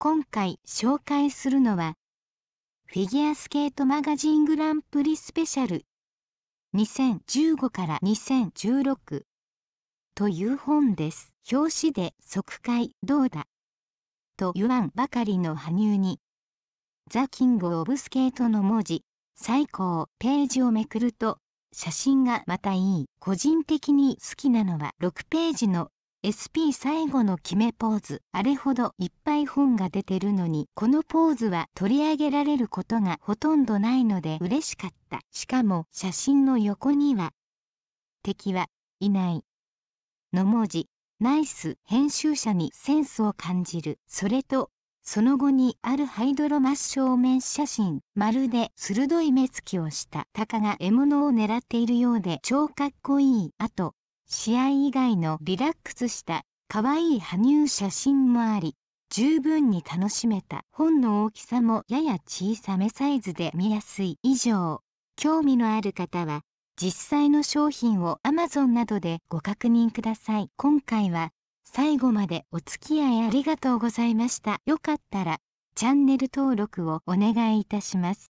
今回紹介するのはフィギュアスケートマガジングランプリスペシャル2015から2016という本です表紙で即回どうだと言わんばかりの羽生にザ・キング・オブ・スケートの文字最高ページをめくると写真がまたいい個人的に好きなのは6ページの SP 最後の決めポーズあれほどいっぱい本が出てるのにこのポーズは取り上げられることがほとんどないので嬉しかったしかも写真の横には「敵はいない」の文字ナイス編集者にセンスを感じるそれとその後にあるハイドロマ真正面写真まるで鋭い目つきをした鷹が獲物を狙っているようで超かっこいいあと試合以外のリラックスした可愛い羽生写真もあり十分に楽しめた本の大きさもやや小さめサイズで見やすい以上興味のある方は実際の商品を Amazon などでご確認ください今回は最後までお付き合いありがとうございましたよかったらチャンネル登録をお願いいたします